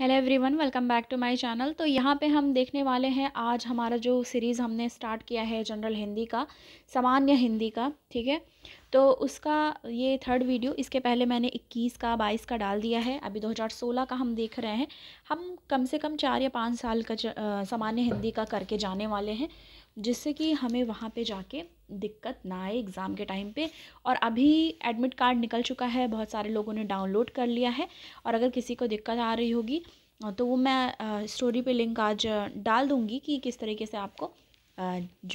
hello everyone welcome back to my channel तो यहाँ पे हम देखने वाले हैं आज हमारा जो सीरीज़ हमने स्टार्ट किया है जनरल हिंदी का सामान्य हिंदी का ठीक है तो उसका ये थर्ड वीडियो इसके पहले मैंने 21 का 22 का डाल दिया है अभी 2016 का हम देख रहे हैं हम कम से कम चार या पाँच साल का सामान्य हिंदी का करके जाने वाले हैं जिससे कि हमें वहाँ पे जाके दिक्कत ना आए एग्ज़ाम के टाइम पे और अभी एडमिट कार्ड निकल चुका है बहुत सारे लोगों ने डाउनलोड कर लिया है और अगर किसी को दिक्कत आ रही होगी तो वो मैं स्टोरी पे लिंक आज डाल दूँगी कि किस तरीके से आपको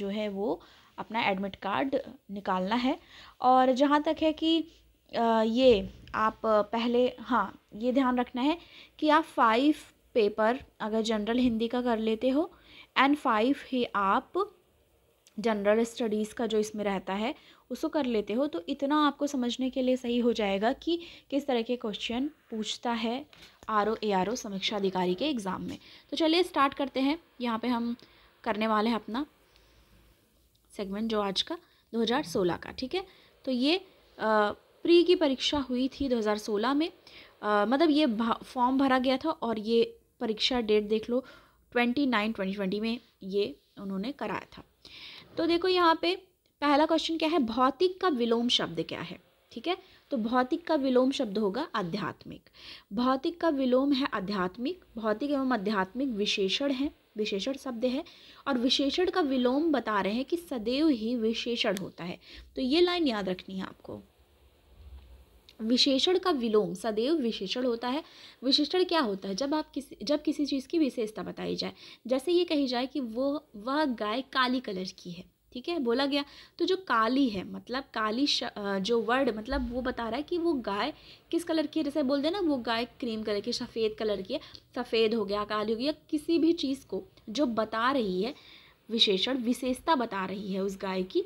जो है वो अपना एडमिट कार्ड निकालना है और जहाँ तक है कि ये आप पहले हाँ ये ध्यान रखना है कि आप फाइव पेपर अगर जनरल हिंदी का कर लेते हो एंड फाइव ही आप जनरल स्टडीज़ का जो इसमें रहता है उसको कर लेते हो तो इतना आपको समझने के लिए सही हो जाएगा कि किस तरह के क्वेश्चन पूछता है R O A R O समीक्षा अधिकारी के एग्ज़ाम में तो चलिए स्टार्ट करते हैं यहाँ पे हम करने वाले हैं अपना सेगमेंट जो आज का 2016 का ठीक है तो ये आ, प्री की परीक्षा हुई थी 2016 में आ, मतलब ये फॉर्म भरा गया था और ये परीक्षा डेट देख लो ट्वेंटी नाइन ट्वेंटी ट्वेंटी में ये उन्होंने कराया था तो देखो यहाँ पे पहला क्वेश्चन क्या है भौतिक का विलोम शब्द क्या है ठीक है तो भौतिक का विलोम शब्द होगा आध्यात्मिक भौतिक का विलोम है आध्यात्मिक भौतिक एवं आध्यात्मिक विशेषण है विशेषण शब्द है और विशेषण का विलोम बता रहे हैं कि सदैव ही विशेषण होता है तो ये लाइन याद रखनी है आपको विशेषण का विलोम सदैव विशेषण होता है विशेषण क्या होता है जब आप किसी जब किसी चीज़ की विशेषता बताई जाए जैसे ये कही जाए कि वो वह गाय काली कलर की है ठीक है बोला गया तो जो काली है मतलब काली जो वर्ड मतलब वो बता रहा है कि वो गाय किस कलर की है जैसे बोल देना वो गाय क्रीम कलर की सफ़ेद कलर की है सफ़ेद हो गया काली हो गया किसी भी चीज़ को जो बता रही है विशेषण विशेषता बता रही है उस गाय की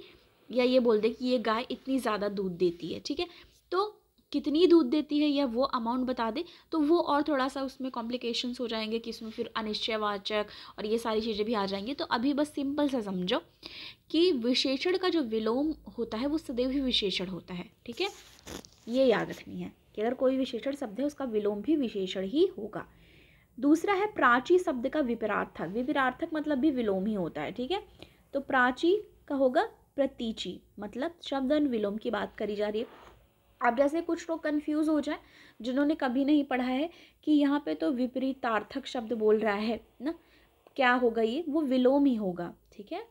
या ये बोल दे कि ये गाय इतनी ज़्यादा दूध देती है ठीक है तो कितनी दूध देती है या वो अमाउंट बता दे तो वो और थोड़ा सा उसमें कॉम्प्लिकेशंस हो जाएंगे कि इसमें फिर अनिश्चयवाचक और ये सारी चीज़ें भी आ जाएंगी तो अभी बस सिंपल सा समझो कि विशेषण का जो विलोम होता है वो सदैव ही विशेषण होता है ठीक है ये याद रखनी है कि अगर कोई विशेषण शब्द है उसका विलोम भी विशेषण ही होगा दूसरा है प्राची शब्द का विपरार्थक विपरार्थक मतलब भी विलोम ही होता है ठीक है तो प्राची का होगा प्रतीची मतलब शब्द विलोम की बात करी जा रही है आप जैसे कुछ लोग कंफ्यूज हो जाए जिन्होंने कभी नहीं पढ़ा है कि यहाँ पे तो विपरीतार्थक शब्द बोल रहा है ना क्या होगा ये वो विलोम ही होगा ठीक है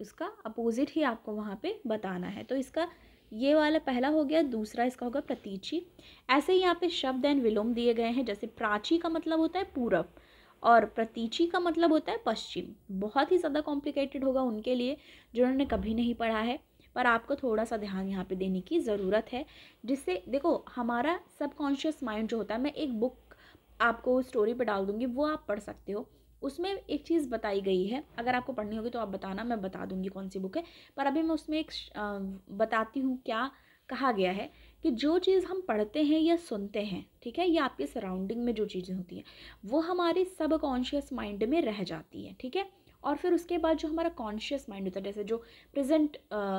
उसका अपोजिट ही आपको वहाँ पे बताना है तो इसका ये वाला पहला हो गया दूसरा इसका होगा प्रतीची ऐसे ही यहाँ पे शब्द एंड विलोम दिए गए हैं जैसे प्राची का मतलब होता है पूरब और प्रतीची का मतलब होता है पश्चिम बहुत ही ज़्यादा कॉम्प्लिकेटेड होगा उनके लिए जिन्होंने कभी नहीं पढ़ा है पर आपको थोड़ा सा ध्यान यहाँ पे देने की ज़रूरत है जिससे देखो हमारा सबकॉन्शियस माइंड जो होता है मैं एक बुक आपको स्टोरी पे डाल दूँगी वो आप पढ़ सकते हो उसमें एक चीज़ बताई गई है अगर आपको पढ़नी होगी तो आप बताना मैं बता दूँगी कौन सी बुक है पर अभी मैं उसमें एक बताती हूँ क्या कहा गया है कि जो चीज़ हम पढ़ते हैं या सुनते हैं ठीक है या आपके सराउंडिंग में जो चीज़ें होती हैं वो हमारे सब कॉन्शियस माइंड में रह जाती है ठीक है और फिर उसके बाद जो हमारा कॉन्शियस माइंड होता है जैसे जो प्रेजेंट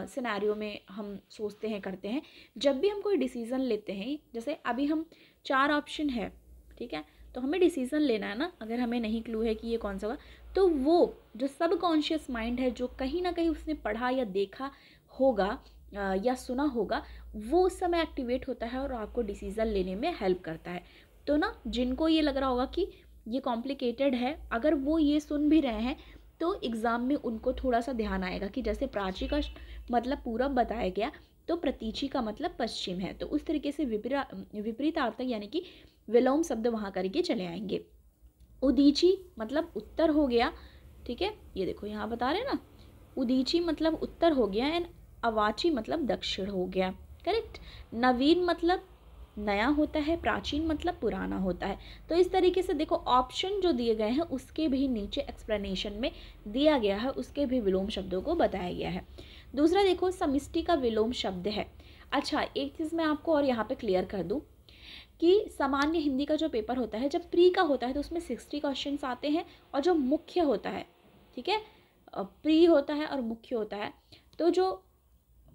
सिनेरियो में हम सोचते हैं करते हैं जब भी हम कोई डिसीज़न लेते हैं जैसे अभी हम चार ऑप्शन है ठीक है तो हमें डिसीज़न लेना है ना अगर हमें नहीं क्लू है कि ये कौन सा होगा तो वो जो सब कॉन्शियस माइंड है जो कहीं ना कहीं उसने पढ़ा या देखा होगा या सुना होगा वो उस समय एक्टिवेट होता है और आपको डिसीज़न लेने में हेल्प करता है तो ना जिनको ये लग रहा होगा कि ये कॉम्प्लिकेटेड है अगर वो ये सुन भी रहे हैं तो एग्ज़ाम में उनको थोड़ा सा ध्यान आएगा कि जैसे प्राची का मतलब पूरब बताया गया तो प्रतीची का मतलब पश्चिम है तो उस तरीके से विपरा विपरीतार्थक यानी कि विलोम शब्द वहाँ करके चले आएंगे उदीची मतलब उत्तर हो गया ठीक है ये देखो यहाँ बता रहे ना उदीची मतलब उत्तर हो गया एंड अवाची मतलब दक्षिण हो गया करेक्ट नवीन मतलब नया होता है प्राचीन मतलब पुराना होता है तो इस तरीके से देखो ऑप्शन जो दिए गए हैं उसके भी नीचे एक्सप्लेनेशन में दिया गया है उसके भी विलोम शब्दों को बताया गया है दूसरा देखो समिष्टि का विलोम शब्द है अच्छा एक चीज़ मैं आपको और यहाँ पर क्लियर कर दूँ कि सामान्य हिंदी का जो पेपर होता है जब प्री का होता है तो उसमें सिक्सटी क्वेश्चन आते हैं और जो मुख्य होता है ठीक है प्री होता है और मुख्य होता है तो जो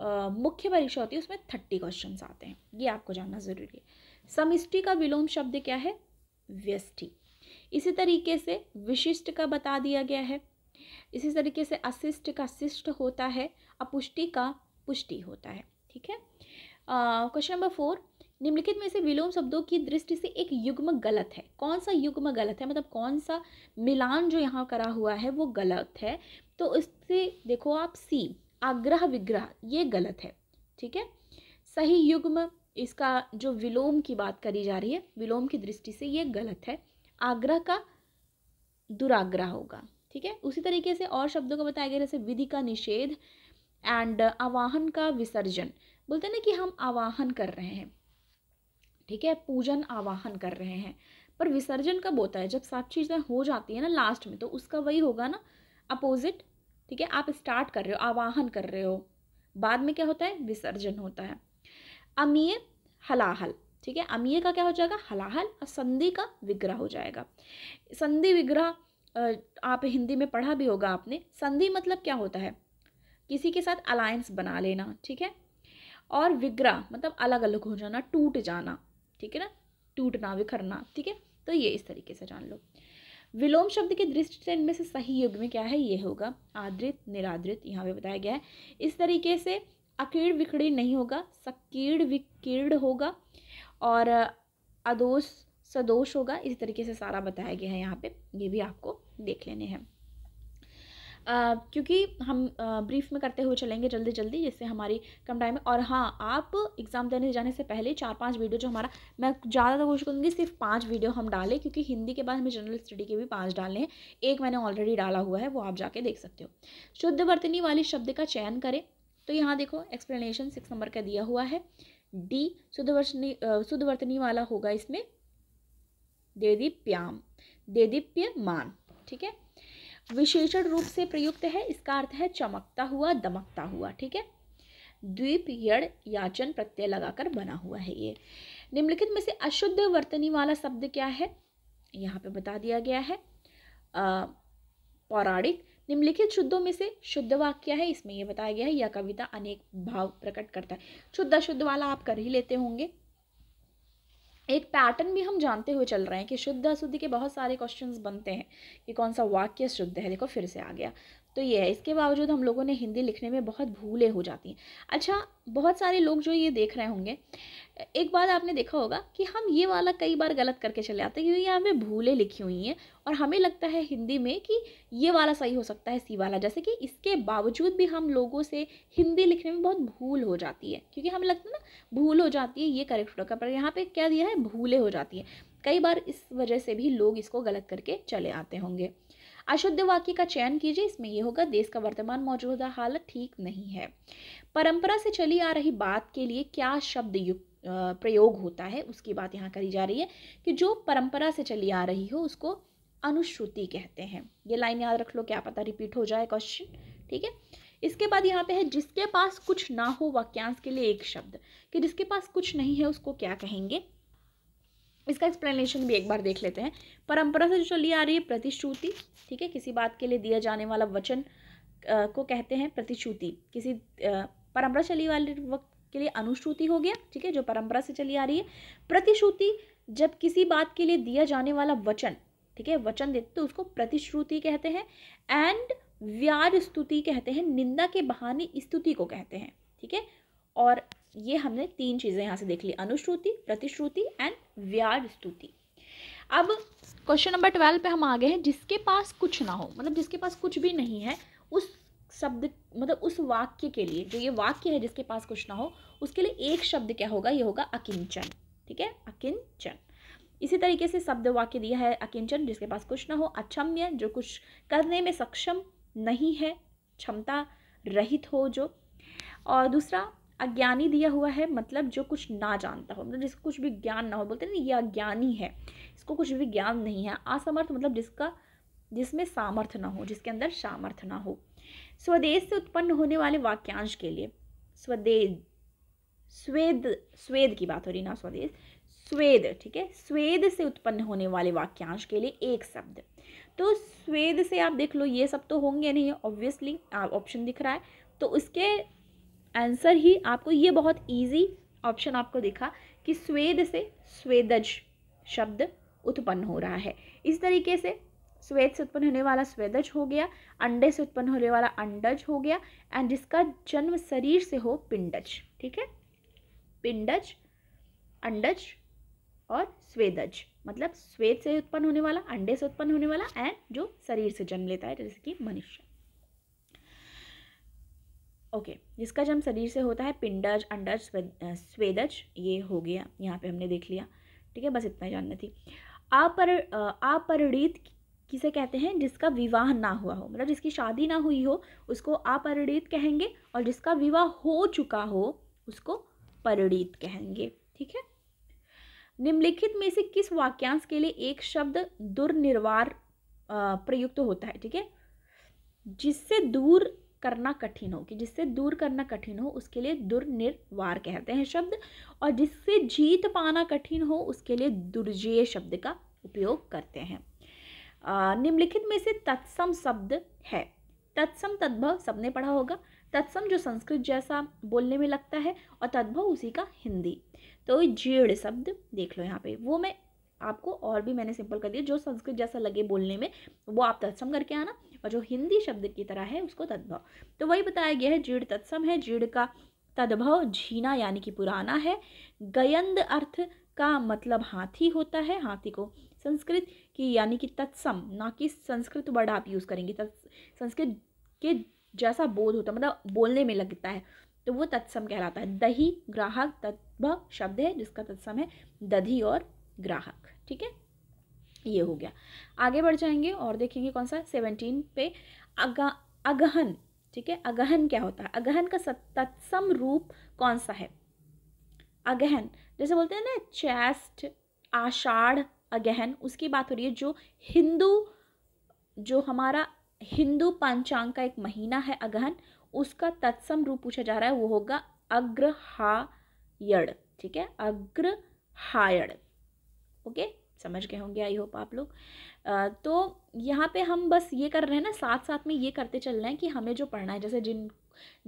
मुख्य परीक्षा होती है उसमें थर्टी क्वेश्चन आते हैं ये आपको जानना ज़रूरी है समिष्टि का विलोम शब्द क्या है व्यष्टि इसी तरीके से विशिष्ट का बता दिया गया है इसी तरीके से अशिष्ट का शिष्ट होता है अपुष्टि का पुष्टि होता है ठीक है क्वेश्चन नंबर फोर निम्नलिखित में से विलोम शब्दों की दृष्टि से एक युग्म गलत है कौन सा युग्म गलत है मतलब कौन सा मिलान जो यहाँ करा हुआ है वो गलत है तो इससे देखो आप सी आग्रह विग्रह ये गलत है ठीक है सही युग्म इसका जो विलोम की बात करी जा रही है विलोम की दृष्टि से ये गलत है आग्रह का दुराग्रह होगा ठीक है उसी तरीके से और शब्दों को बताया गया जैसे विधि का निषेध एंड आवाहन का विसर्जन बोलते हैं ना कि हम आवाहन कर रहे हैं ठीक है पूजन आवाहन कर रहे हैं पर विसर्जन कब होता है जब सात चीज़ें हो जाती है ना लास्ट में तो उसका वही होगा ना अपोजिट ठीक है आप स्टार्ट कर रहे हो आवाहन कर रहे हो बाद में क्या होता है विसर्जन होता है अमीय हलाहल ठीक है अमीय का क्या हो जाएगा हलाहल और संधि का विग्रह हो जाएगा संधि विग्रह आप हिंदी में पढ़ा भी होगा आपने संधि मतलब क्या होता है किसी के साथ अलायंस बना लेना ठीक है और विग्रह मतलब अलग अलग हो जाना टूट जाना ठीक है ना टूटना विखरना ठीक है तो ये इस तरीके से जान लो विलोम शब्द के दृष्टि से इनमें से सही युग में क्या है ये होगा आदृत निरादृत यहाँ पे बताया गया है इस तरीके से अकीर्ण विकड़ी नहीं होगा सकीर्ण विकीर्ण होगा और अदोष सदोष होगा इस तरीके से सारा बताया गया है यहाँ पे ये भी आपको देख लेने हैं क्योंकि हम आ, ब्रीफ में करते हुए चलेंगे जल्दी जल्दी जिससे हमारी कम टाइम में और हाँ आप एग्ज़ाम देने जाने से पहले चार पांच वीडियो जो हमारा मैं ज़्यादा कोशिश करूँगी सिर्फ पांच वीडियो हम डालें क्योंकि हिंदी के बाद हमें जनरल स्टडी के भी पाँच डालने हैं एक मैंने ऑलरेडी डाला हुआ है वो आप जाके देख सकते हो शुद्ध वर्तनी वाले शब्द का चयन करें तो यहाँ देखो एक्सप्लेनेशन सिक्स नंबर का दिया हुआ है डी शुद्ध वर्तनी शुद्ध वर्तनी वाला होगा इसमें देदीप्याम मान ठीक है विशेषण रूप से प्रयुक्त है इसका अर्थ है चमकता हुआ दमकता हुआ ठीक है द्वीप यड़ याचन प्रत्यय लगाकर बना हुआ है ये निम्नलिखित में से अशुद्ध वर्तनी वाला शब्द क्या है यहाँ पे बता दिया गया है पौराणिक निम्नलिखित शुद्धों में से शुद्ध वाक्य है इसमें यह बताया गया है यह कविता अनेक भाव प्रकट करता है शुद्ध अशुद्ध वाला आप कर ही लेते होंगे एक पैटर्न भी हम जानते हुए चल रहे हैं कि शुद्ध अशुद्धि के बहुत सारे क्वेश्चंस बनते हैं कि कौन सा वाक्य शुद्ध है देखो फिर से आ गया तो ये है इसके बावजूद हम लोगों ने हिंदी लिखने में बहुत भूलें हो जाती हैं अच्छा बहुत सारे लोग जो ये देख रहे होंगे एक बात आपने देखा होगा कि हम ये वाला कई बार गलत करके चले आते हैं क्योंकि यहाँ पे भूलें लिखी हुई हैं और हमें लगता है हिंदी में कि ये वाला सही हो सकता है सी वाला जैसे कि इसके बावजूद भी हम लोगों से हिंदी लिखने में बहुत भूल हो जाती है क्योंकि हमें लगता है ना भूल हो जाती है ये करेक्ट होगा पर यहाँ पर क्या दिया है भूले हो जाती है कई बार इस वजह से भी लोग इसको गलत करके चले आते होंगे अशुद्ध वाक्य का चयन कीजिए इसमें यह होगा देश का वर्तमान मौजूदा हालत ठीक नहीं है परंपरा से चली आ रही बात के लिए क्या शब्द युक्त प्रयोग होता है उसकी बात यहाँ करी जा रही है कि जो परंपरा से चली आ रही हो उसको अनुश्रुति कहते हैं ये लाइन याद रख लो क्या पता रिपीट हो जाए क्वेश्चन ठीक है इसके बाद यहाँ पे है जिसके पास कुछ ना हो वाक्यांश के लिए एक शब्द कि जिसके पास कुछ नहीं है उसको क्या कहेंगे इसका एक्सप्लेनेशन भी एक बार देख लेते हैं परंपरा से जो चली आ रही है प्रतिश्रुति ठीक है किसी बात के लिए दिया जाने वाला वचन को कहते हैं प्रतिश्रुति किसी परंपरा चली वाले वक्त के लिए अनुश्रुति हो गया ठीक है जो परंपरा से चली आ रही है प्रतिश्रुति जब किसी बात के लिए दिया जाने वाला वचन ठीक है वचन देते तो उसको प्रतिश्रुति कहते हैं एंड व्याज स्तुति कहते हैं निंदा के बहाने स्तुति को कहते हैं ठीक है और ये हमने तीन चीज़ें यहाँ से देख ली अनुश्रुति प्रतिश्रुति एंड व्याज स्तुति अब क्वेश्चन नंबर ट्वेल्व पे हम आ गए हैं जिसके पास कुछ ना हो मतलब जिसके पास कुछ भी नहीं है उस शब्द मतलब उस वाक्य के लिए जो ये वाक्य है जिसके पास कुछ ना हो उसके लिए एक शब्द क्या होगा ये होगा अकिंचन ठीक है अकिंचन इसी तरीके से शब्द वाक्य दिया है अकिंचन जिसके पास कुछ ना हो अक्षम्य जो कुछ करने में सक्षम नहीं है क्षमता रहित हो जो और दूसरा अज्ञानी दिया हुआ है मतलब जो कुछ ना जानता हो मतलब जिसको कुछ भी ज्ञान ना हो बोलते हैं ये अज्ञानी है इसको कुछ भी ज्ञान नहीं है असमर्थ मतलब जिसका जिसमें सामर्थ्य ना हो जिसके अंदर सामर्थ्य ना हो स्वदेश से उत्पन्न होने वाले वाक्यांश के लिए स्वदेश स्वेद स्वेद की बात हो रही ना स्वदेश स्वेद ठीक है स्वेद से उत्पन्न होने वाले वाक्यांश के लिए एक शब्द तो स्वेद से आप देख लो ये सब तो होंगे नहीं ऑब्वियसली ऑप्शन दिख रहा है तो उसके आंसर ही आपको ये बहुत इजी ऑप्शन आपको दिखा कि स्वेद से स्वेदज शब्द उत्पन्न हो रहा है इस तरीके से स्वेद से उत्पन्न होने वाला स्वेदज हो गया अंडे से उत्पन्न होने वाला अंडज हो गया एंड जिसका जन्म शरीर से हो पिंडज ठीक है पिंडज अंडज और स्वेदज मतलब स्वेद से उत्पन्न होने वाला अंडे से उत्पन्न होने वाला एंड जो शरीर से जन्म लेता है जैसे कि मनुष्य ओके okay, जिसका जन्म शरीर से होता है पिंडज अंडज स्वेदज ये हो गया यहाँ पे हमने देख लिया ठीक है बस इतना जानना थी अपरिणित किसे कहते हैं जिसका विवाह ना हुआ हो मतलब जिसकी शादी ना हुई हो उसको अपरिणीत कहेंगे और जिसका विवाह हो चुका हो उसको परिणीत कहेंगे ठीक है निम्नलिखित में से किस वाक्यांश के लिए एक शब्द दुर्निर्वार प्रयुक्त तो होता है ठीक है जिससे दूर करना कठिन हो कि जिससे दूर करना कठिन हो उसके लिए दुर्निर्वार कहते हैं शब्द और जिससे जीत पाना कठिन हो उसके लिए दुर्जेय शब्द का उपयोग करते हैं निम्नलिखित में से तत्सम शब्द है तत्सम तद्भव सबने पढ़ा होगा तत्सम जो संस्कृत जैसा बोलने में लगता है और तद्भव उसी का हिंदी तो जीड़ शब्द देख लो यहाँ पे वो मैं आपको और भी मैंने सिंपल कर दिया जो संस्कृत जैसा लगे बोलने में वो आप तत्सम करके आना और जो हिंदी शब्द की तरह है उसको तद्भव तो वही बताया गया है जीड़ तत्सम है जीड़ का तद्भव झीना यानी कि पुराना है गयंद अर्थ का मतलब हाथी होता है हाथी को संस्कृत कि यानी कि तत्सम ना कि संस्कृत वर्ड आप यूज़ करेंगे संस्कृत के जैसा बोध होता है मतलब बोलने में लगता है तो वो तत्सम कहलाता है दही ग्राहक तत्व शब्द है जिसका तत्सम है दधी और ग्राहक ठीक है ये हो गया आगे बढ़ जाएंगे और देखेंगे कौन सा सेवनटीन पे अग अगहन ठीक है अगहन क्या होता है अगहन का तत्सम रूप कौन सा है अगहन जैसे बोलते हैं ना चेस्ट आषाढ़ अगहन उसकी बात हो रही है जो हिंदू जो हमारा हिंदू पंचांग का एक महीना है अगहन उसका तत्सम रूप पूछा जा रहा है वो होगा अग्रहायण ठीक है अग्रहायण ओके समझ गए होंगे आई होप आप लोग तो यहाँ पे हम बस ये कर रहे हैं ना साथ साथ में ये करते चल रहे हैं कि हमें जो पढ़ना है जैसे जिन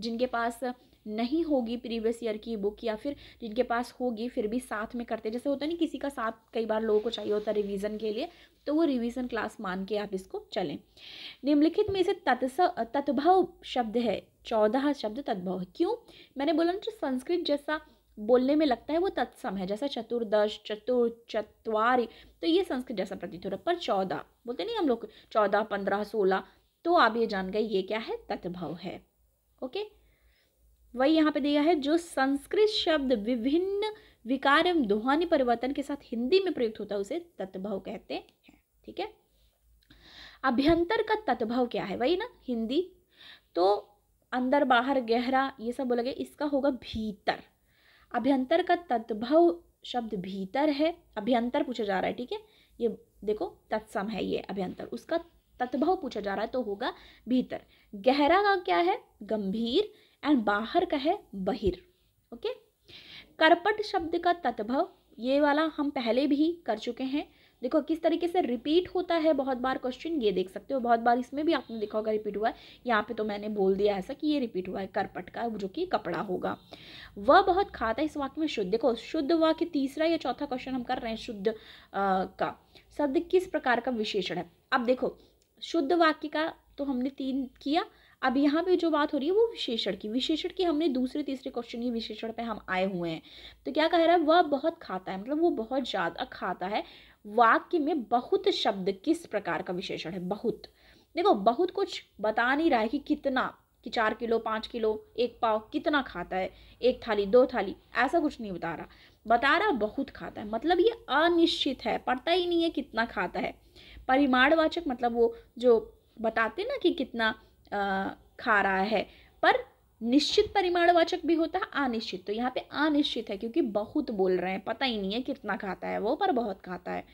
जिनके पास नहीं होगी प्रीवियस ईयर की बुक या फिर जिनके पास होगी फिर भी साथ में करते जैसे होता नहीं किसी का साथ कई बार लोगों को चाहिए होता रिवीजन के लिए तो वो रिवीजन क्लास मान के आप इसको चलें निम्नलिखित में से तत्स तत्भव शब्द है चौदह शब्द तद्भव क्यों मैंने बोला ना जो संस्कृत जैसा बोलने में लगता है वो तत्सम है जैसा चतुर्दश चतुर चतवारी तो ये संस्कृत जैसा प्रतीत हो रहा पर चौदह बोलते नहीं हम लोग चौदह पंद्रह सोलह तो आप ये जान गए ये क्या है तत्भव है ओके वही यहाँ पे दिया है जो संस्कृत शब्द विभिन्न विकार एवं दोहानी परिवर्तन के साथ हिंदी में प्रयुक्त होता है उसे तत्भव कहते हैं ठीक है अभ्यंतर का तत्भव क्या है वही ना हिंदी तो अंदर बाहर गहरा ये सब बोलेगा इसका होगा भीतर अभ्यंतर का तत्भव शब्द भीतर है अभ्यंतर पूछा जा रहा है ठीक है ये देखो तत्सम है ये अभ्यंतर उसका तत्भव पूछा जा रहा है तो होगा भीतर गहरा का क्या है गंभीर एंड बाहर का है बहिर ओके करपट शब्द का तत्भव ये वाला हम पहले भी कर चुके हैं देखो किस तरीके से रिपीट होता है बहुत बार क्वेश्चन ये देख सकते हो बहुत बार इसमें भी आपने देखा होगा रिपीट हुआ है यहाँ पे तो मैंने बोल दिया ऐसा कि ये रिपीट हुआ है करपट का जो कि कपड़ा होगा वह बहुत खाता है इस वाक्य में शुद्ध देखो शुद्ध वाक्य तीसरा या चौथा क्वेश्चन हम कर रहे हैं शुद्ध आ, का शब्द किस प्रकार का विशेषण है अब देखो शुद्ध वाक्य का तो हमने तीन किया अब यहाँ पे जो बात हो रही है वो विशेषण की विशेषण की हमने दूसरे तीसरे क्वेश्चन की विशेषण पे हम आए हुए हैं तो क्या कह रहा है वह बहुत खाता है मतलब वो बहुत ज़्यादा खाता है वाक्य में बहुत शब्द किस प्रकार का विशेषण है बहुत देखो बहुत कुछ बता नहीं रहा है कि कितना कि चार किलो पाँच किलो एक पाव कितना खाता है एक थाली दो थाली ऐसा कुछ नहीं बता रहा बता रहा बहुत खाता है मतलब ये अनिश्चित है पता ही नहीं है कितना खाता है परिमाणवाचक मतलब वो जो बताते ना कि कितना खा रहा है पर निश्चित परिमाणवाचक भी होता है अनिश्चित तो यहाँ पे अनिश्चित है क्योंकि बहुत बोल रहे हैं पता ही नहीं है कितना खाता है वो पर बहुत खाता है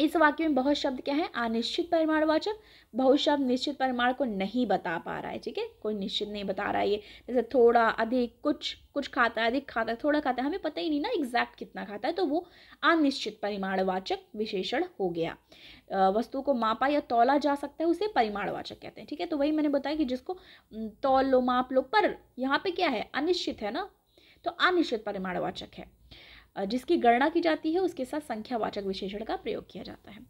इस वाक्य में बहुत शब्द क्या है अनिश्चित परिमाणवाचक बहुत शब्द निश्चित परिमाण को नहीं बता पा रहा है ठीक है कोई निश्चित नहीं बता रहा है ये जैसे थोड़ा अधिक कुछ कुछ खाता है अधिक खाता है थोड़ा खाता है हमें पता ही नहीं ना एग्जैक्ट कितना खाता है तो वो अनिश्चित परिमाणवाचक विशेषण हो गया वस्तु को मापा या तोला जा सकता है उसे परिमाणवाचक कहते हैं ठीक है तो वही मैंने बताया कि जिसको तोल लो माप लो पर यहाँ पे क्या है अनिश्चित है ना तो अनिश्चित परिमाणवाचक है जिसकी गणना की जाती है उसके साथ संख्यावाचक विशेषण का प्रयोग किया जाता है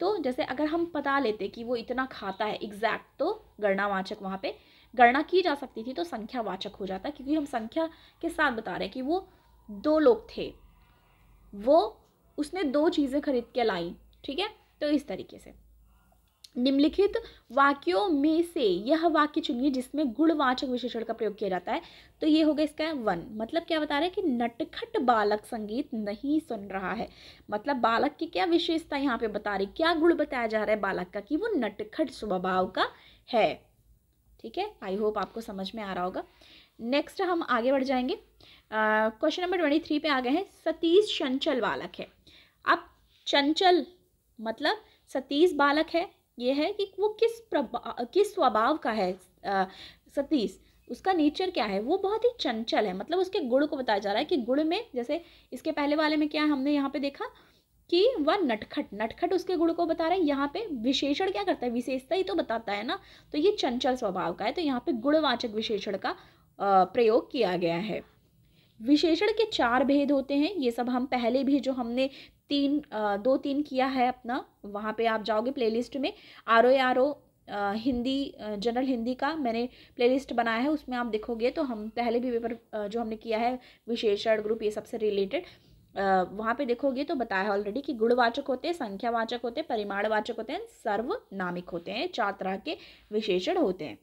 तो जैसे अगर हम पता लेते कि वो इतना खाता है एग्जैक्ट तो गणनावाचक वहाँ पे गणना की जा सकती थी तो संख्यावाचक हो जाता क्योंकि हम संख्या के साथ बता रहे हैं कि वो दो लोग थे वो उसने दो चीज़ें खरीद के लाई ठीक है तो इस तरीके से निम्नलिखित वाक्यों में से यह वाक्य चुनिए जिसमें गुणवाचक विशेषण का प्रयोग किया जाता है तो ये होगा इसका वन मतलब क्या बता रहे हैं कि नटखट बालक संगीत नहीं सुन रहा है मतलब बालक की क्या विशेषता यहाँ पे बता रही क्या गुण बताया जा रहा है बालक का कि वो नटखट स्वभाव का है ठीक है आई होप आपको समझ में आ रहा होगा नेक्स्ट हम आगे बढ़ जाएंगे क्वेश्चन नंबर ट्वेंटी थ्री पे आ गए हैं सतीश चंचल बालक है अब चंचल मतलब सतीश बालक है ये है कि वो किस प्रभा किस स्वभाव का है सतीश उसका नेचर क्या है वो बहुत ही चंचल है मतलब उसके गुण को बताया जा रहा है कि गुण में जैसे इसके पहले वाले में क्या हमने यहाँ पे देखा कि वह नटखट नटखट उसके गुण को बता रहे हैं यहाँ पे विशेषण क्या करता है विशेषता ही तो बताता है ना तो ये चंचल स्वभाव का है तो यहाँ पे गुणवाचक विशेषण का प्रयोग किया गया है विशेषण के चार भेद होते हैं ये सब हम पहले भी जो हमने तीन दो तीन किया है अपना वहाँ पे आप जाओगे प्लेलिस्ट में R O R O Hindi general Hindi का मैंने प्लेलिस्ट बनाया है उसमें आप देखोगे तो हम पहले भी पेपर जो हमने किया है विशेषण ग्रुप ये सब से रिलेटेड वहाँ पे देखोगे तो बताया है ऑलरेडी कि गुणवाचक होते हैं संख्यावाचक होते हैं परिमाणवाचक होते हैं सर्वनामिक होते हैं चार तरह के विशेषण होते हैं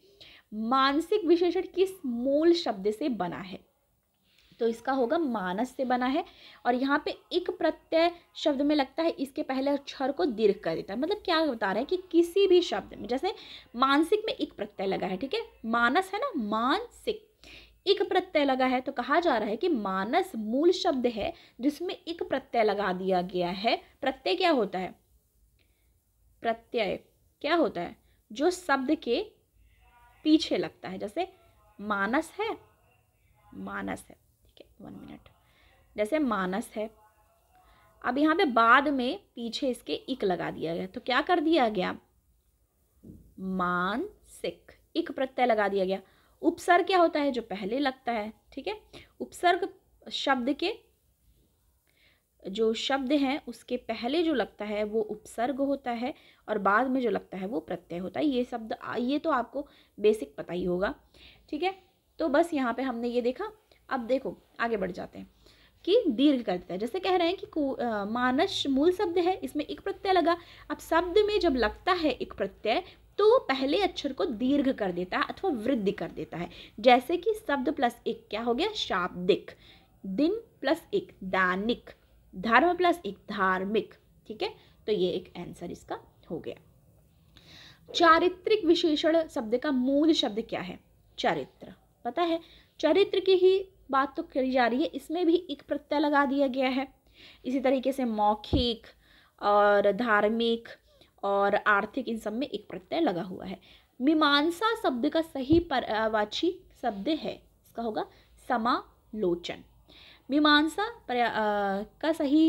मानसिक विशेषण किस मूल शब्द से बना है तो इसका होगा मानस से बना है और यहाँ पे एक प्रत्यय शब्द में लगता है इसके पहले अक्षर को दीर्घ कर देता है मतलब क्या बता रहे हैं कि किसी भी शब्द में जैसे मानसिक में एक प्रत्यय लगा है ठीक है मानस है ना मानसिक एक प्रत्यय लगा है तो कहा जा रहा है कि मानस मूल शब्द है जिसमें एक प्रत्यय लगा दिया गया है प्रत्यय क्या होता है प्रत्यय क्या होता है जो शब्द के पीछे लगता है जैसे मानस है मानस है वन मिनट जैसे मानस है अब यहाँ पे बाद में पीछे इसके इक लगा दिया गया तो क्या कर दिया गया सिक इक प्रत्यय लगा दिया गया उपसर्ग क्या होता है जो पहले लगता है ठीक है उपसर्ग शब्द के जो शब्द है उसके पहले जो लगता है वो उपसर्ग होता है और बाद में जो लगता है वो प्रत्यय होता है ये शब्द ये तो आपको बेसिक पता ही होगा ठीक है तो बस यहाँ पे हमने ये देखा अब देखो आगे बढ़ जाते हैं कि दीर्घ कर देता है जैसे कह रहे हैं कि मानस मूल शब्द है इसमें एक प्रत्यय लगा अब शब्द में जब लगता है एक प्रत्यय तो वो पहले अक्षर को दीर्घ कर देता है अथवा वृद्धि कर देता है जैसे कि शब्द प्लस एक क्या हो गया शाब्दिक दिन प्लस एक दैनिक धर्म प्लस एक धार्मिक ठीक है तो ये एक आंसर इसका हो गया चारित्रिक विशेषण शब्द का मूल शब्द क्या है चरित्र पता है चरित्र की ही बात तो करी जा रही है इसमें भी एक प्रत्यय लगा दिया गया है इसी तरीके से मौखिक और धार्मिक और आर्थिक इन सब में एक प्रत्यय लगा हुआ है मीमांसा शब्द का सही पर्यावाची शब्द है इसका होगा समालोचन मीमांसा का सही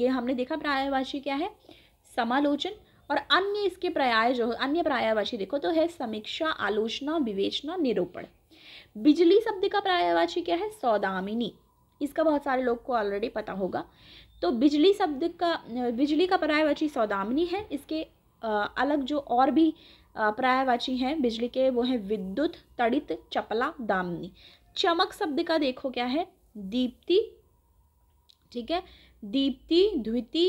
ये हमने देखा पर्यायवाची क्या है समालोचन और अन्य इसके पर्याय जो अन्य पर्यायवाची देखो तो है समीक्षा आलोचना विवेचना निरूपण बिजली शब्द का पर्यायवाची क्या है सौदामिनी इसका बहुत सारे लोग को ऑलरेडी पता होगा तो बिजली शब्द का बिजली का पर्यायवाची सौदामिनी है इसके अलग जो और भी पर्यायवाची हैं बिजली के वो हैं विद्युत तड़ित चपला दामनी चमक शब्द का देखो क्या है दीप्ति ठीक है दीप्ति द्विति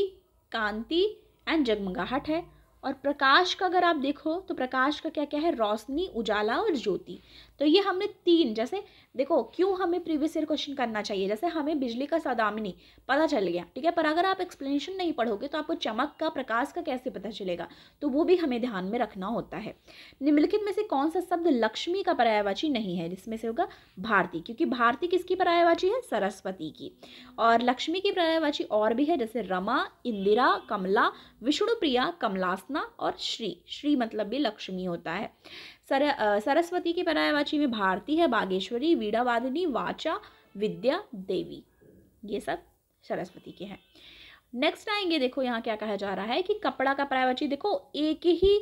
कांति एंड जगमगाहट है और प्रकाश का अगर आप देखो तो प्रकाश का क्या क्या है रोशनी उजाला और ज्योति तो ये हमने तीन जैसे देखो क्यों हमें प्रीवियस ईयर क्वेश्चन करना चाहिए जैसे हमें बिजली का सदामिनी पता चल गया ठीक है पर अगर आप एक्सप्लेनेशन नहीं पढ़ोगे तो आपको चमक का प्रकाश का कैसे पता चलेगा तो वो भी हमें ध्यान में रखना होता है निम्नलिखित में से कौन सा शब्द लक्ष्मी का पर्यायवाची नहीं है जिसमें से होगा भारती क्योंकि भारती किसकी पर्यायवाची है सरस्वती की और लक्ष्मी की पर्यायवाची और भी है जैसे रमा इंदिरा कमला विष्णुप्रिया कमलासना और श्री श्री मतलब भी लक्ष्मी होता है सर सरस्वती की पर्यायवाची में भारती है बागेश्वरी वीणा वादिनी वाचा विद्या देवी ये सब सरस्वती के हैं नेक्स्ट आएंगे देखो यहाँ क्या कहा जा रहा है कि कपड़ा का पर्यायवाची देखो एक ही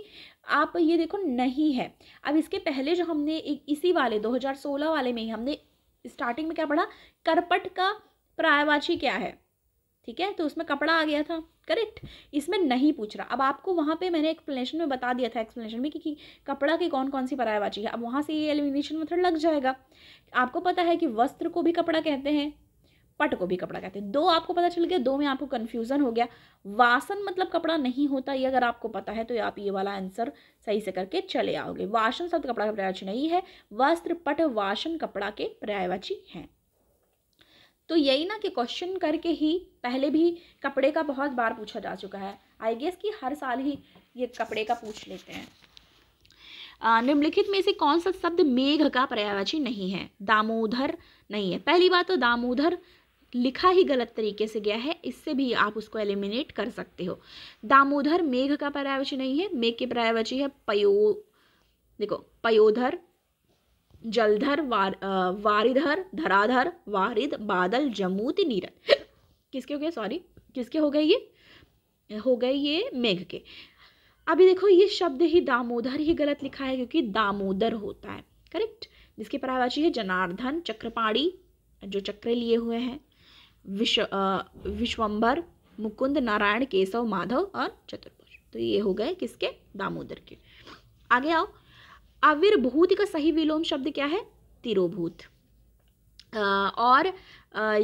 आप ये देखो नहीं है अब इसके पहले जो हमने एक इसी वाले 2016 वाले में ही हमने स्टार्टिंग में क्या पढ़ा करपट का पर्यायवाची क्या है ठीक है तो उसमें कपड़ा आ गया था करेक्ट इसमें नहीं पूछ रहा अब आपको वहाँ पे मैंने एक्सप्लेनेशन में बता दिया था एक्सप्लेनेशन में कि, कि कपड़ा की कौन कौन सी पर्यायवाची है अब वहाँ से ये एलिमिनेशन मेथड लग जाएगा आपको पता है कि वस्त्र को भी कपड़ा कहते हैं पट को भी कपड़ा कहते हैं दो आपको पता चल गया दो में आपको कन्फ्यूज़न हो गया वासन मतलब कपड़ा नहीं होता ये अगर आपको पता है तो आप ये वाला आंसर सही से करके चले आओगे वासन शब्द कपड़ा का पर्यायवाची नहीं है वस्त्र पट वासन कपड़ा के पर्यायवाची हैं तो यही ना कि क्वेश्चन करके ही पहले भी कपड़े का बहुत बार पूछा जा चुका है आई गेस कि हर साल ही ये कपड़े का पूछ लेते हैं निम्नलिखित में से कौन सा शब्द मेघ का पर्यावाची नहीं है दामोदर नहीं है पहली बात तो दामोदर लिखा ही गलत तरीके से गया है इससे भी आप उसको एलिमिनेट कर सकते हो दामोदर मेघ का पर्यावाची नहीं है मेघ के पर्यावाची है पयो देखो पयोधर जलधर वार वारिधर धराधर वारिद बादल जमूत नीरद किसके हो गए सॉरी किसके हो गए ये हो गए ये मेघ के अभी देखो ये शब्द ही दामोदर ही गलत लिखा है क्योंकि दामोदर होता है करेक्ट जिसके परावाची है जनार्दन चक्रपाणी जो चक्र लिए हुए हैं विश्व विश्वम्भर मुकुंद नारायण केशव माधव और चतुर्भुज तो ये हो गए किसके दामोदर के आगे आओ आविर्भूत का सही विलोम शब्द क्या है तिरोभूत और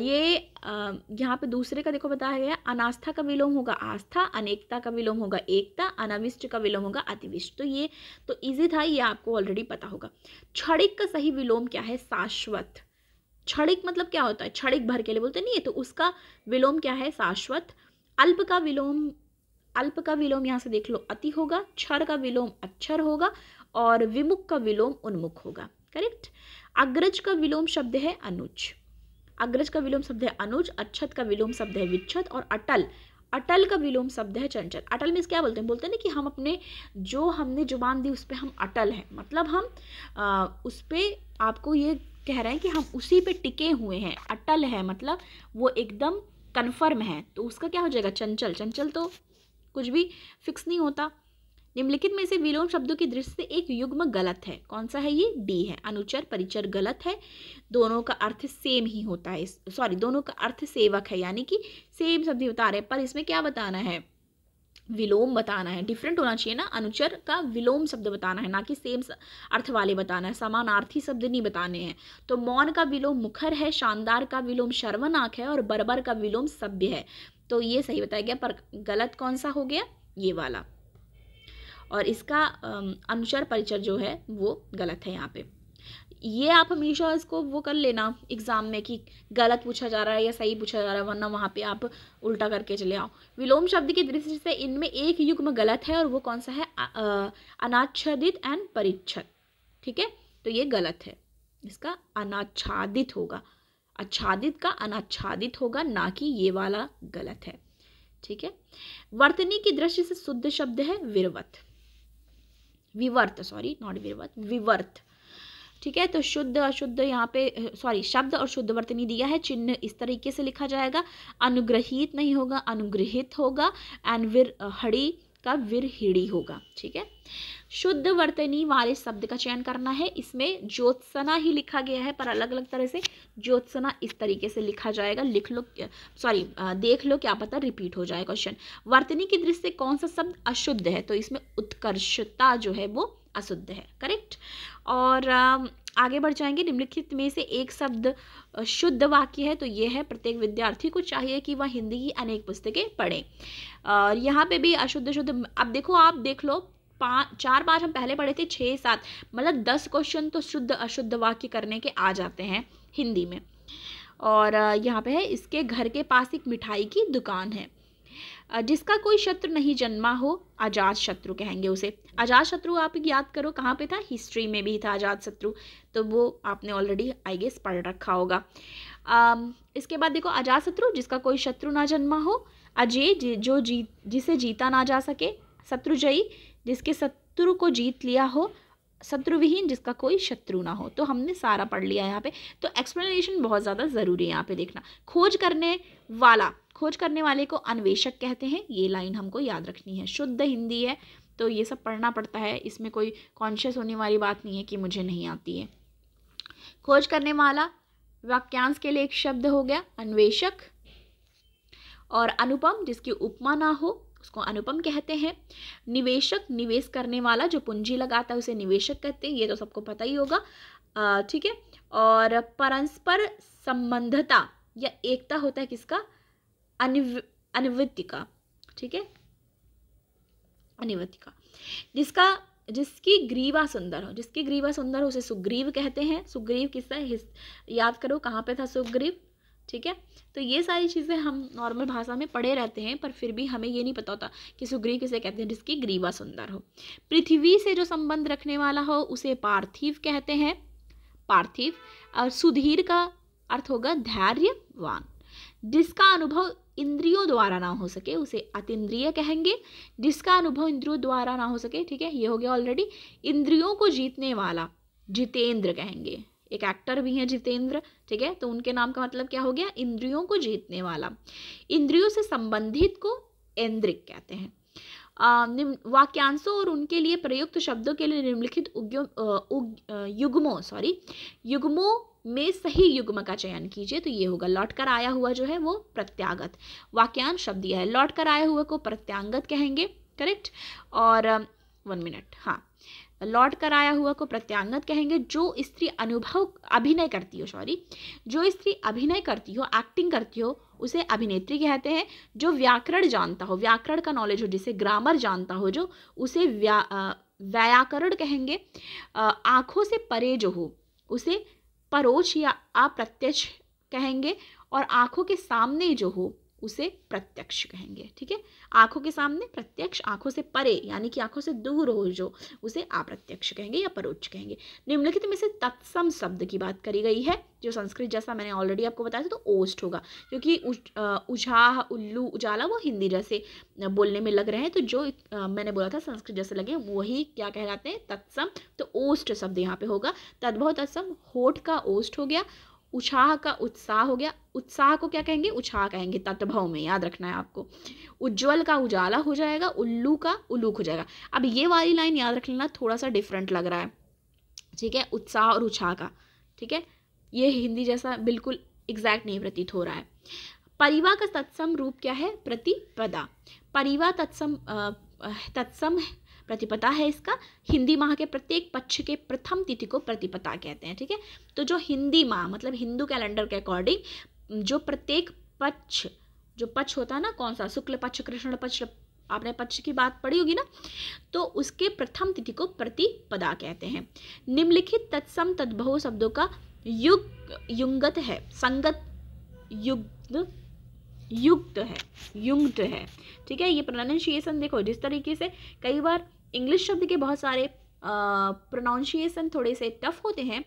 ये यहाँ पे दूसरे का देखो बताया गया अनास्था का विलोम होगा आस्था अनेकता का विलोम होगा एकता अनाविष्ट का विलोम होगा अतिविष्ट तो ये तो इजी था ये आपको ऑलरेडी पता होगा क्षणिक का सही विलोम क्या है शाश्वत क्षणिक मतलब क्या होता है क्षणिक भर के लिए बोलते नहीं है तो उसका विलोम क्या है शाश्वत अल्प का विलोम अल्प का विलोम यहाँ से देख लो अति होगा क्षर का विलोम अक्षर होगा और विमुख का विलोम उन्मुख होगा करेक्ट अग्रज का विलोम शब्द है अनुज अग्रज का विलोम शब्द है अनुज अच्छत का विलोम शब्द है विच्छत और अटल अटल का विलोम शब्द है चंचल अटल मीन्स क्या बोलते हैं बोलते हैं ना कि हम अपने जो हमने जुबान दी उस पर हम अटल हैं मतलब हम आ, उस पर आपको ये कह रहे हैं कि हम उसी पे टिके हुए हैं अटल है मतलब वो एकदम कन्फर्म है तो उसका क्या हो जाएगा चंचल चंचल तो कुछ भी फिक्स नहीं होता निम्नलिखित में से विलोम शब्दों की दृष्टि से एक युग्म गलत है कौन सा है ये डी है अनुचर परिचर गलत है दोनों का अर्थ सेम ही होता है सॉरी दोनों का अर्थ सेवक है यानी कि सेम शब्द बता रहे हैं पर इसमें क्या बताना है विलोम बताना है डिफरेंट होना चाहिए ना अनुचर का विलोम शब्द बताना है ना कि सेम अर्थ वाले बताना है समानार्थी शब्द नहीं बताने हैं तो मौन का विलोम मुखर है शानदार का विलोम शर्वनाक है और बर्बर का विलोम सभ्य है तो ये सही बताया गया पर गलत कौन सा हो गया ये वाला और इसका अनुचर परिचर जो है वो गलत है यहाँ पे ये आप हमेशा इसको वो कर लेना एग्ज़ाम में कि गलत पूछा जा रहा है या सही पूछा जा रहा है वरना वहाँ पे आप उल्टा करके चले आओ विलोम शब्द की दृष्टि से इनमें एक युग्म गलत है और वो कौन सा है अनाच्छादित एंड परिच्छद ठीक है तो ये गलत है इसका अनाच्छादित होगा आच्छादित का अनाच्छादित होगा ना कि ये वाला गलत है ठीक है वर्तनी की दृष्टि से शुद्ध शब्द है विरवत विवर्त सॉरी नॉट विवर्त विवर्त ठीक है तो शुद्ध अशुद्ध यहाँ पे सॉरी शब्द और शुद्ध वर्तनी दिया है चिन्ह इस तरीके से लिखा जाएगा अनुग्रहित नहीं होगा अनुग्रहित होगा एंड विर हड़ी का विरहिड़ी होगा ठीक है शुद्ध वर्तनी वाले शब्द का चयन करना है इसमें ज्योत्सना ही लिखा गया है पर अलग अलग तरह से ज्योत्सना इस तरीके से लिखा जाएगा लिख लो सॉरी देख लो क्या पता रिपीट हो जाए क्वेश्चन वर्तनी की दृष्टि से कौन सा शब्द अशुद्ध है तो इसमें उत्कर्षता जो है वो अशुद्ध है करेक्ट और आगे बढ़ जाएंगे निम्नलिखित में से एक शब्द शुद्ध वाक्य है तो ये है प्रत्येक विद्यार्थी को चाहिए कि वह हिंदी की अनेक पुस्तकें पढ़ें और यहाँ पे भी अशुद्ध शुद्ध अब देखो आप देख लो पाँच चार पाँच हम पहले पढ़े थे छः सात मतलब दस क्वेश्चन तो शुद्ध अशुद्ध वाक्य करने के आ जाते हैं हिंदी में और यहाँ पे है इसके घर के पास एक मिठाई की दुकान है जिसका कोई शत्रु नहीं जन्मा हो आजाद शत्रु कहेंगे उसे आजाद शत्रु आप याद करो कहाँ पे था हिस्ट्री में भी था आजाद शत्रु तो वो आपने ऑलरेडी आई गेस पढ़ रखा होगा आ, इसके बाद देखो अजात शत्रु जिसका कोई शत्रु ना जन्मा हो अजय जि, जो जीत जिसे जीता ना जा सके शत्रुजयी जिसके शत्रु को जीत लिया हो शत्रुविहीन जिसका कोई शत्रु ना हो तो हमने सारा पढ़ लिया यहाँ पे तो एक्सप्लेनेशन बहुत ज़्यादा ज़रूरी है यहाँ पे देखना खोज करने वाला खोज करने वाले को अन्वेषक कहते हैं ये लाइन हमको याद रखनी है शुद्ध हिंदी है तो ये सब पढ़ना पड़ता है इसमें कोई कॉन्शियस होने वाली बात नहीं है कि मुझे नहीं आती है खोज करने वाला वाक्यांश के लिए एक शब्द हो गया अन्वेषक और अनुपम जिसकी उपमा ना हो उसको अनुपम कहते हैं निवेशक निवेश करने वाला जो पूंजी लगाता है उसे निवेशक कहते हैं ये तो सबको पता ही होगा ठीक है और परस्पर संबंधता या एकता होता है किसका अनिव अनिवृत्तिका ठीक है अनिवृत्तिका जिसका जिसकी ग्रीवा सुंदर हो जिसकी ग्रीवा सुंदर हो उसे सुग्रीव कहते हैं सुग्रीव किसका याद करो कहाँ पे था सुग्रीव ठीक है तो ये सारी चीज़ें हम नॉर्मल भाषा में पढ़े रहते हैं पर फिर भी हमें ये नहीं पता होता कि सुग्रीव किसे कहते हैं जिसकी ग्रीवा सुंदर हो पृथ्वी से जो संबंध रखने वाला हो उसे पार्थिव कहते हैं पार्थिव और सुधीर का अर्थ होगा धैर्यवान जिसका अनुभव इंद्रियों द्वारा ना हो सके उसे अतिद्रिय कहेंगे जिसका अनुभव इंद्रियों द्वारा ना हो सके ठीक है ये हो गया ऑलरेडी इंद्रियों को जीतने वाला जितेंद्र कहेंगे एक एक्टर भी हैं जितेंद्र ठीक है तो उनके नाम का मतलब क्या हो गया इंद्रियों को जीतने वाला इंद्रियों से संबंधित को इंद्रिक कहते हैं वाक्यांशों और उनके लिए प्रयुक्त शब्दों के लिए निम्नलिखित उग्यो, उग, युग्मों सॉरी युग्मों में सही युग्म का चयन कीजिए तो ये होगा लौट कर आया हुआ जो है वो प्रत्यागत वाक्यांश शब्द यह है लौट कर आया हुआ को प्रत्यांगत कहेंगे करेक्ट और वन मिनट हाँ लौट कर आया हुआ को प्रत्यांगत कहेंगे जो स्त्री अनुभव अभिनय करती हो सॉरी जो स्त्री अभिनय करती हो एक्टिंग करती हो उसे अभिनेत्री कहते हैं जो व्याकरण जानता हो व्याकरण का नॉलेज हो जिसे ग्रामर जानता हो जो उसे व्या व्याकरण कहेंगे आँखों से परे जो हो उसे परोच या अप्रत्यक्ष कहेंगे और आंखों के सामने जो हो उसे प्रत्यक्ष कहेंगे ठीक है आंखों के सामने प्रत्यक्ष आंखों से परे यानी कि आंखों से दूर हो जो उसे अप्रत्यक्ष कहेंगे या परोक्ष कहेंगे निम्नलिखित में से तत्सम शब्द की बात करी गई है जो संस्कृत जैसा मैंने ऑलरेडी आपको बताया था तो ओस्ट होगा क्योंकि उजाह उल्लू उजाला वो हिंदी जैसे बोलने में लग रहे हैं तो जो मैंने बोला था संस्कृत जैसे लगे वही क्या कहलाते हैं तत्सम तो ओस्ट शब्द यहाँ पे होगा तद्भव तत्सम होठ का ओस्ट हो गया उछाह का उत्साह हो गया उत्साह को क्या कहेंगे उछाह कहेंगे तत्भव में याद रखना है आपको उज्जवल का उजाला हो जाएगा उल्लू का उल्लूक हो जाएगा अब ये वाली लाइन याद रख लेना थोड़ा सा डिफरेंट लग रहा है ठीक है उत्साह और उछाह का ठीक है ये हिंदी जैसा बिल्कुल एग्जैक्ट नहीं प्रतीत हो रहा है परिवा का तत्सम रूप क्या है प्रतिपदा परिवा तत्सम तत्सम प्रतिपता है इसका हिंदी माह के प्रत्येक पक्ष के प्रथम तिथि को प्रतिपदा कहते हैं ठीक है तो जो हिंदी माह मतलब हिंदू कैलेंडर के अकॉर्डिंग जो प्रत्येक पक्ष जो पक्ष होता है ना कौन सा शुक्ल पक्ष कृष्ण पक्ष आपने पक्ष की बात पढ़ी होगी ना तो उसके प्रथम तिथि को प्रतिपदा कहते हैं निम्नलिखित तत्सम तद्भव शब्दों का युग युंगत है संगत युग युक्त है युक्त है ठीक है ये प्रोनाउंशिएशन देखो जिस तरीके से कई बार इंग्लिश शब्द के बहुत सारे प्रोनाउंशिएशन थोड़े से टफ होते हैं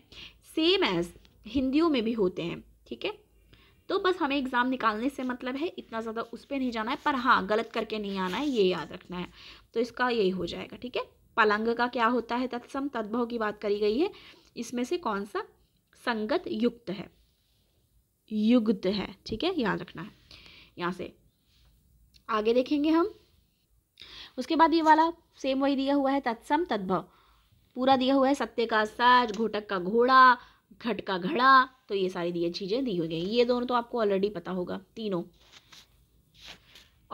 सेम एज हिंदियों में भी होते हैं ठीक है तो बस हमें एग्ज़ाम निकालने से मतलब है इतना ज़्यादा उस पर नहीं जाना है पर हाँ गलत करके नहीं आना है ये याद रखना है तो इसका यही हो जाएगा ठीक है पलंग का क्या होता है तत्सम तद्भव की बात करी गई है इसमें से कौन सा संगत युक्त है युक्त है ठीक है याद रखना है यहाँ से आगे देखेंगे हम उसके बाद ये वाला सेम वही दिया हुआ है तत्सम तद्भव पूरा दिया हुआ है सत्य का साज घोटक का घोड़ा घट का घड़ा तो ये सारी दिए चीज़ें दी हुई हैं ये दोनों तो आपको ऑलरेडी पता होगा तीनों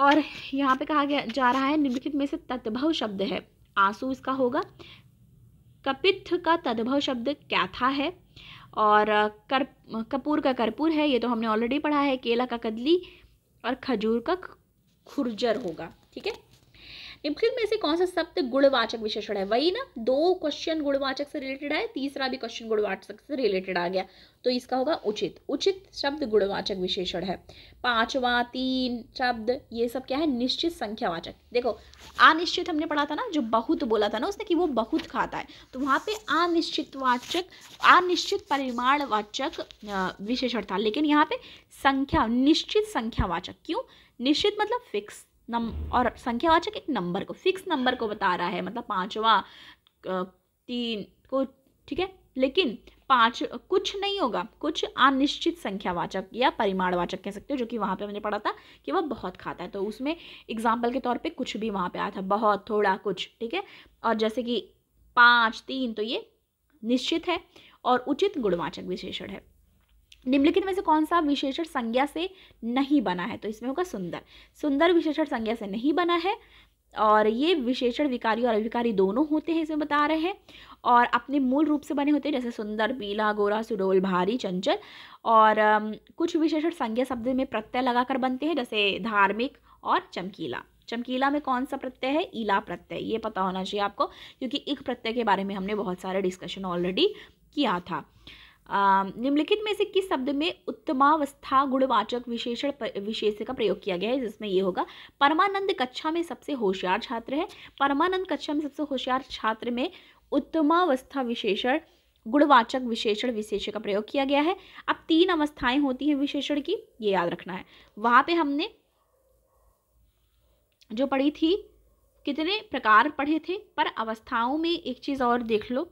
और यहाँ पे कहा गया जा रहा है निम्नलिखित में से तद्भव शब्द है आंसू इसका होगा कपित्थ का तद्भव शब्द कैथा है और कर कपूर का कर्पूर है ये तो हमने ऑलरेडी पढ़ा है केला का कदली और खजूर का खुरजर होगा ठीक है निम्नलिखित में से कौन सा शब्द गुणवाचक विशेषण है वही ना दो क्वेश्चन गुणवाचक से रिलेटेड है तीसरा भी क्वेश्चन गुणवाचक से रिलेटेड आ गया तो इसका होगा उचित उचित शब्द गुणवाचक विशेषण है पांचवा तीन शब्द ये सब क्या है निश्चित संख्यावाचक देखो अनिश्चित हमने पढ़ा था ना जो बहुत बोला था ना उसने कि वो बहुत खाता है तो वहां पे अनिश्चितवाचक अनिश्चित परिमाणवाचक विशेषण था लेकिन यहाँ पे संख्या निश्चित संख्यावाचक क्यों निश्चित मतलब फिक्स नम और संख्यावाचक एक नंबर को फिक्स नंबर को बता रहा है मतलब पाँचवा तीन को ठीक है लेकिन पाँच कुछ नहीं होगा कुछ अनिश्चित संख्यावाचक या परिमाणवाचक कह सकते हो जो कि वहाँ पे मैंने पढ़ा था कि वह बहुत खाता है तो उसमें एग्जाम्पल के तौर पे कुछ भी वहाँ पे आया था बहुत थोड़ा कुछ ठीक है और जैसे कि पाँच तीन तो ये निश्चित है और उचित गुणवाचक विशेषण है निम्नलिखित में से कौन सा विशेषण संज्ञा से नहीं बना है तो इसमें होगा सुंदर सुंदर विशेषण संज्ञा से नहीं बना है और ये विशेषण विकारी और अविकारी दोनों होते हैं इसमें बता रहे हैं और अपने मूल रूप से बने होते हैं जैसे सुंदर पीला गोरा सुडोल भारी चंचल और कुछ विशेषण संज्ञा शब्द में प्रत्यय लगाकर बनते हैं जैसे धार्मिक और चमकीला चमकीला में कौन सा प्रत्यय है ईला प्रत्यय ये पता होना चाहिए आपको क्योंकि इक प्रत्यय के बारे में हमने बहुत सारे डिस्कशन ऑलरेडी किया था निम्नलिखित में से किस शब्द में उत्तमावस्था गुणवाचक विशेषण विशेष का प्रयोग किया गया है जिसमें ये होगा परमानंद कक्षा में सबसे होशियार छात्र है परमानंद कक्षा में सबसे होशियार छात्र में उत्तमावस्था विशेषण गुणवाचक विशेषण विशेष का प्रयोग किया गया है अब तीन अवस्थाएं होती हैं विशेषण की ये याद रखना है वहां पे हमने जो पढ़ी थी कितने प्रकार पढ़े थे पर अवस्थाओं में एक चीज़ और देख लो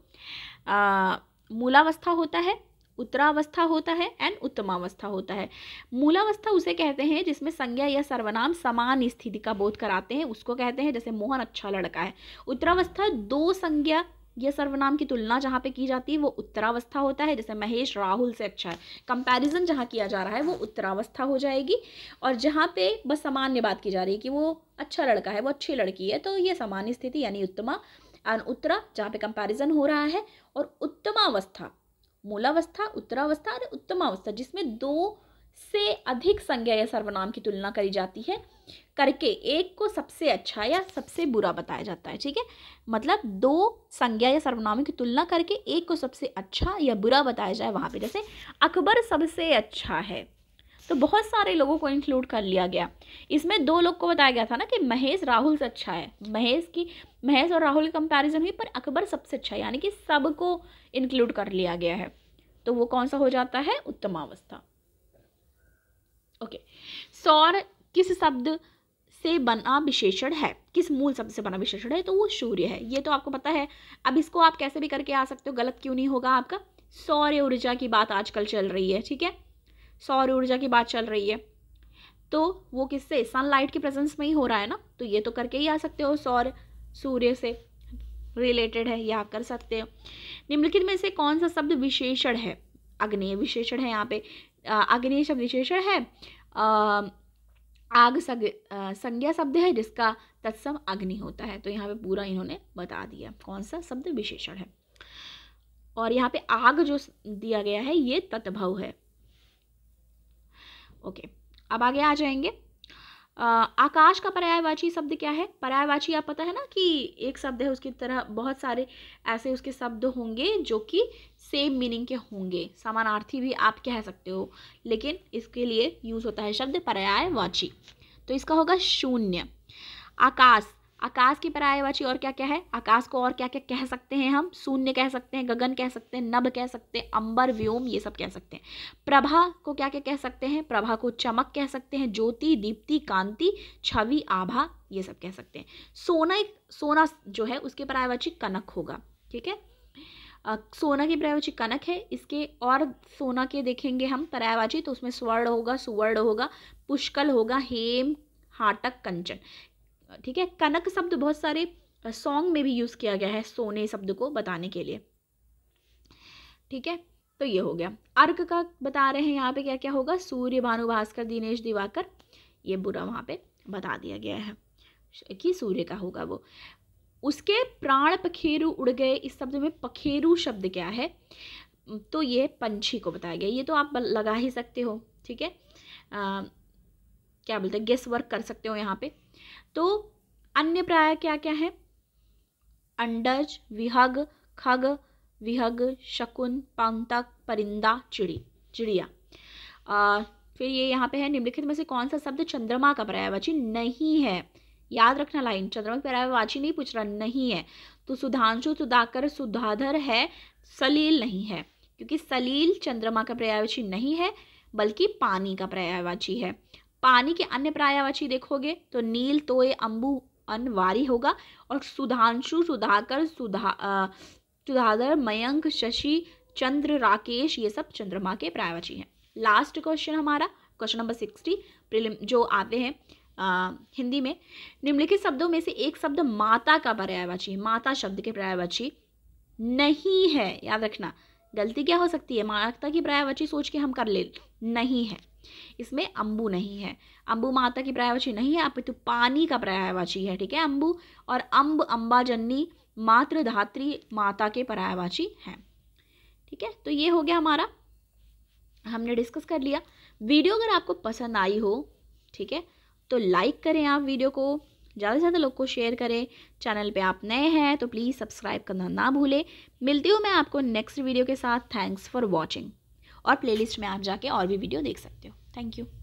मूलावस्था होता है उत्तरावस्था होता है एंड उत्तमावस्था होता है मूलावस्था उसे कहते हैं जिसमें संज्ञा या सर्वनाम समान स्थिति का बोध कराते हैं उसको कहते हैं जैसे मोहन अच्छा लड़का है उत्तरावस्था दो संज्ञा या सर्वनाम की तुलना जहाँ पे की जाती है वो उत्तरावस्था होता है जैसे महेश राहुल से अच्छा है कंपैरिजन जहाँ किया जा रहा है वो उत्तरावस्था हो जाएगी और जहाँ पे बस सामान्य बात की जा रही है कि वो अच्छा लड़का है वो अच्छी लड़की है तो ये सामान्य स्थिति यानी उत्तमा एंड उत्तरा जहाँ पे कंपैरिजन हो रहा है और उत्तमावस्था मूलावस्था उत्तरावस्था और उत्तमावस्था जिसमें दो से अधिक संज्ञा या सर्वनाम की तुलना करी जाती है करके एक को सबसे अच्छा या सबसे बुरा बताया जाता है ठीक है मतलब दो संज्ञा या सर्वनामों की तुलना करके एक को सबसे अच्छा या बुरा बताया जाए वहाँ पे जैसे अकबर सबसे अच्छा है तो बहुत सारे लोगों को इंक्लूड कर लिया गया इसमें दो लोग को बताया गया था ना कि महेश राहुल से अच्छा है महेश की महेश और राहुल की कंपैरिजन हुई पर अकबर सबसे अच्छा है यानी कि सबको इंक्लूड कर लिया गया है तो वो कौन सा हो जाता है उत्तमावस्था ओके सौर किस शब्द से बना विशेषण है किस मूल शब्द से बना विशेषण है तो वो सूर्य है ये तो आपको पता है अब इसको आप कैसे भी करके आ सकते हो गलत क्यों नहीं होगा आपका सौर्य ऊर्जा की बात आजकल चल रही है ठीक है सौर ऊर्जा की बात चल रही है तो वो किससे सनलाइट की प्रेजेंस में ही हो रहा है ना तो ये तो करके ही आ सकते हो सौर सूर्य से रिलेटेड है या कर सकते हो निम्नलिखित में से कौन सा शब्द विशेषण है अग्नेय विशेषण है यहाँ पे अग्नेय शब्द विशेषण है आग सग संज्ञा शब्द है जिसका तत्सम अग्नि होता है तो यहाँ पे पूरा इन्होंने बता दिया कौन सा शब्द विशेषण है और यहाँ पे आग जो दिया गया है ये तत्भव है ओके अब आगे आ जाएंगे आ, आकाश का पर्यायवाची शब्द क्या है पर्यायवाची आप पता है ना कि एक शब्द है उसकी तरह बहुत सारे ऐसे उसके शब्द होंगे जो कि सेम मीनिंग के होंगे समानार्थी भी आप कह सकते हो लेकिन इसके लिए यूज़ होता है शब्द पर्यायवाची तो इसका होगा शून्य आकाश आकाश की पर्यायवाची और क्या क्या है आकाश को और क्या क्या कह सकते हैं हम शून्य कह सकते हैं गगन कह सकते हैं नभ कह सकते हैं अंबर व्योम ये सब कह सकते हैं प्रभा को क्या क्या कह सकते हैं प्रभा को चमक कह सकते हैं ज्योति दीप्ति कांति छवि आभा ये सब कह सकते हैं सोना एक सोना जो है उसके पर्यायवाची कनक होगा ठीक है सोना की पर्यायवाची कनक है इसके और सोना के देखेंगे हम पर्यायवाची तो उसमें स्वर्ण होगा सुवर्ण होगा पुष्कल होगा हेम हाटक कंचन ठीक है कनक शब्द बहुत सारे सॉन्ग में भी यूज़ किया गया है सोने शब्द को बताने के लिए ठीक है तो ये हो गया अर्क का बता रहे हैं यहाँ पे क्या क्या होगा सूर्य भानु भास्कर दिनेश दिवाकर ये बुरा वहाँ पे बता दिया गया है कि सूर्य का होगा वो उसके प्राण पखेरु उड़ गए इस शब्द में पखेरु शब्द क्या है तो ये पंछी को बताया गया ये तो आप लगा ही सकते हो ठीक है क्या बोलते हैं गेस वर्क कर सकते हो यहाँ पे तो अन्य प्राय क्या क्या हैं अंडज विहग खग विहग शकुन पंतक परिंदा चिड़ी चिड़िया फिर ये यहाँ पे है निम्नलिखित में से कौन सा शब्द चंद्रमा का पर्यायवाची नहीं है याद रखना लाइन चंद्रमा का पर्यायवाची नहीं पूछ रहा नहीं है तो सुधांशु सुधाकर सुधाधर है सलील नहीं है क्योंकि सलील चंद्रमा का पर्यायवाची नहीं है बल्कि पानी का पर्यायवाची है पानी के अन्य प्रायावाची देखोगे तो नील तोय अंबु अनवारी होगा और सुधांशु सुधाकर सुधा सुधाधर मयंक शशि चंद्र राकेश ये सब चंद्रमा के प्रायवाची हैं लास्ट क्वेश्चन हमारा क्वेश्चन नंबर सिक्सटी प्रिलिम जो आते हैं आ, हिंदी में निम्नलिखित शब्दों में से एक शब्द माता का पर्यायवाची माता शब्द के पर्यायवाची नहीं है याद रखना गलती क्या हो सकती है माता की पर्यायवाची सोच के हम कर ले नहीं है इसमें अंबु नहीं है अंबु माता की पर्यायवाची नहीं है अपितु पानी का पर्यायवाची है ठीक है अंबु और अंब अंबाजन्नी मात्र धात्री माता के पर्यायवाची हैं ठीक है तो ये हो गया हमारा हमने डिस्कस कर लिया वीडियो अगर आपको पसंद आई हो ठीक है तो लाइक करें आप वीडियो को ज़्यादा से ज़्यादा लोग को शेयर करें चैनल पे आप नए हैं तो प्लीज़ सब्सक्राइब करना ना भूलें मिलती हूँ मैं आपको नेक्स्ट वीडियो के साथ थैंक्स फॉर वॉचिंग और प्लेलिस्ट में आप जाके और भी वीडियो देख सकते हो थैंक यू